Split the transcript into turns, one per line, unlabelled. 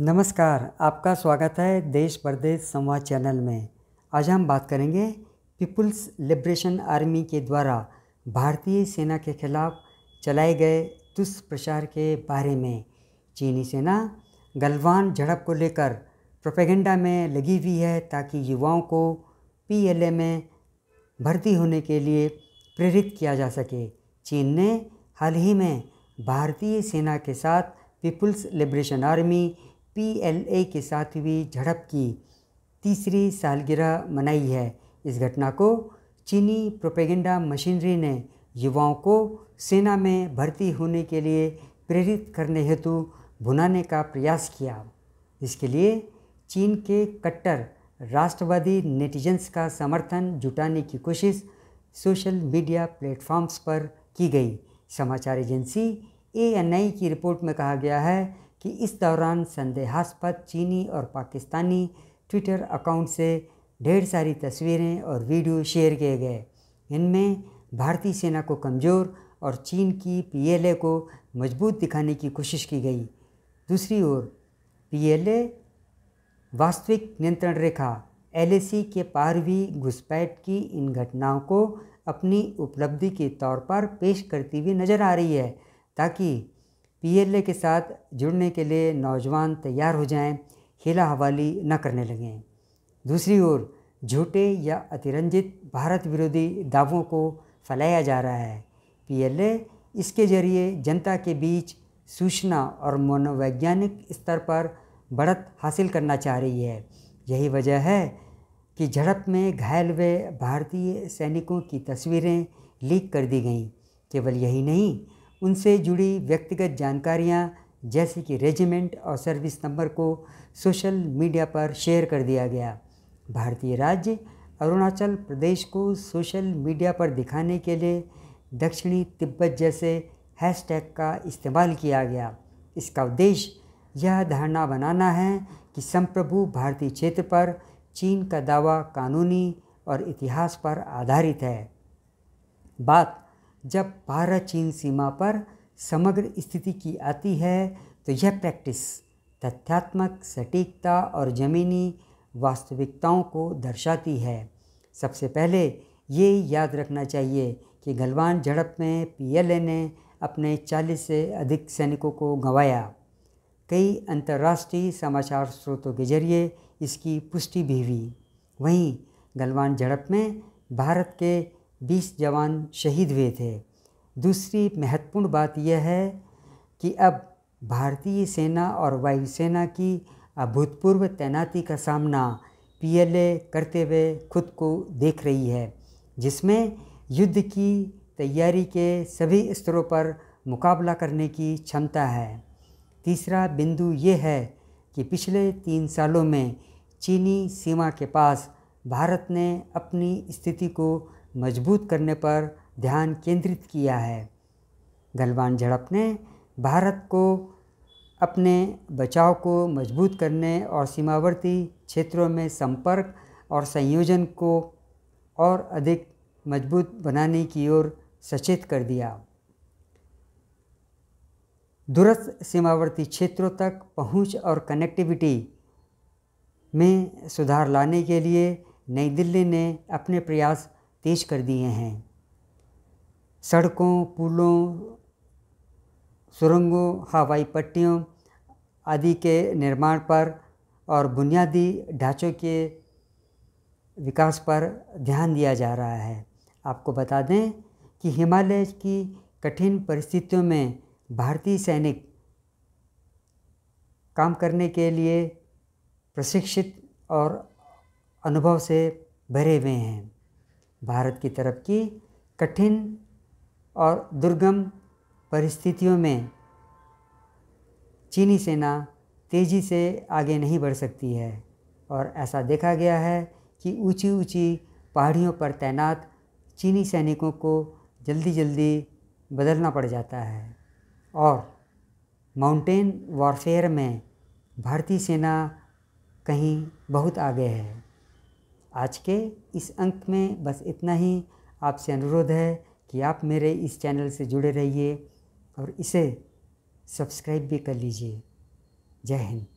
नमस्कार आपका स्वागत है देश प्रदेश संवाद चैनल में आज हम बात करेंगे पीपुल्स लिबरेशन आर्मी के द्वारा भारतीय सेना के खिलाफ चलाए गए दुष्प्रचार के बारे में चीनी सेना गलवान झड़प को लेकर प्रोपेगेंडा में लगी हुई है ताकि युवाओं को पीएलए में भर्ती होने के लिए प्रेरित किया जा सके चीन ने हाल ही में भारतीय सेना के साथ पीपुल्स लिबरेशन आर्मी पीएलए के साथ हुई झड़प की तीसरी सालगिरह मनाई है इस घटना को चीनी प्रोपेगेंडा मशीनरी ने युवाओं को सेना में भर्ती होने के लिए प्रेरित करने हेतु भुनाने का प्रयास किया इसके लिए चीन के कट्टर राष्ट्रवादी नेटिजन्स का समर्थन जुटाने की कोशिश सोशल मीडिया प्लेटफॉर्म्स पर की गई समाचार एजेंसी ए की रिपोर्ट में कहा गया है कि इस दौरान संदेहास्पद चीनी और पाकिस्तानी ट्विटर अकाउंट से ढेर सारी तस्वीरें और वीडियो शेयर किए गए इनमें भारतीय सेना को कमज़ोर और चीन की पीएलए को मजबूत दिखाने की कोशिश की गई दूसरी ओर पीएलए वास्तविक नियंत्रण रेखा एलएसी के पार भी घुसपैठ की इन घटनाओं को अपनी उपलब्धि के तौर पर पेश करती हुई नज़र आ रही है ताकि पीएलए के साथ जुड़ने के लिए नौजवान तैयार हो जाएं, हिला हवाली न करने लगें दूसरी ओर झूठे या अतिरंजित भारत विरोधी दावों को फैलाया जा रहा है पीएलए इसके जरिए जनता के बीच सूचना और मनोवैज्ञानिक स्तर पर बढ़त हासिल करना चाह रही है यही वजह है कि झड़प में घायल हुए भारतीय सैनिकों की तस्वीरें लीक कर दी गईं केवल यही नहीं उनसे जुड़ी व्यक्तिगत जानकारियाँ जैसे कि रेजिमेंट और सर्विस नंबर को सोशल मीडिया पर शेयर कर दिया गया भारतीय राज्य अरुणाचल प्रदेश को सोशल मीडिया पर दिखाने के लिए दक्षिणी तिब्बत जैसे हैशटैग का इस्तेमाल किया गया इसका उद्देश्य यह धारणा बनाना है कि संप्रभु भारतीय क्षेत्र पर चीन का दावा कानूनी और इतिहास पर आधारित है बात जब भारत चीन सीमा पर समग्र स्थिति की आती है तो यह प्रैक्टिस तथ्यात्मक सटीकता और ज़मीनी वास्तविकताओं को दर्शाती है सबसे पहले ये याद रखना चाहिए कि गलवान झड़प में पीएलए ने अपने 40 से अधिक सैनिकों को गंवाया कई अंतर्राष्ट्रीय समाचार स्रोतों के जरिए इसकी पुष्टि भी हुई वहीं गलवान झड़प में भारत के बीस जवान शहीद हुए थे दूसरी महत्वपूर्ण बात यह है कि अब भारतीय सेना और वायुसेना की अभूतपूर्व तैनाती का सामना पीएलए करते हुए खुद को देख रही है जिसमें युद्ध की तैयारी के सभी स्तरों पर मुकाबला करने की क्षमता है तीसरा बिंदु ये है कि पिछले तीन सालों में चीनी सीमा के पास भारत ने अपनी स्थिति को मजबूत करने पर ध्यान केंद्रित किया है गलवान झड़प ने भारत को अपने बचाव को मजबूत करने और सीमावर्ती क्षेत्रों में संपर्क और संयोजन को और अधिक मजबूत बनाने की ओर सचेत कर दिया दूरस्थ सीमावर्ती क्षेत्रों तक पहुंच और कनेक्टिविटी में सुधार लाने के लिए नई दिल्ली ने अपने प्रयास तेज कर दिए हैं सड़कों पुलों सुरंगों हवाई पट्टियों आदि के निर्माण पर और बुनियादी ढांचों के विकास पर ध्यान दिया जा रहा है आपको बता दें कि हिमालय की कठिन परिस्थितियों में भारतीय सैनिक काम करने के लिए प्रशिक्षित और अनुभव से भरे हुए हैं भारत की तरफ की कठिन और दुर्गम परिस्थितियों में चीनी सेना तेज़ी से आगे नहीं बढ़ सकती है और ऐसा देखा गया है कि ऊंची ऊंची पहाड़ियों पर तैनात चीनी सैनिकों को जल्दी जल्दी बदलना पड़ जाता है और माउंटेन वॉरफेयर में भारतीय सेना कहीं बहुत आगे है आज के इस अंक में बस इतना ही आपसे अनुरोध है कि आप मेरे इस चैनल से जुड़े रहिए और इसे सब्सक्राइब भी कर लीजिए जय हिंद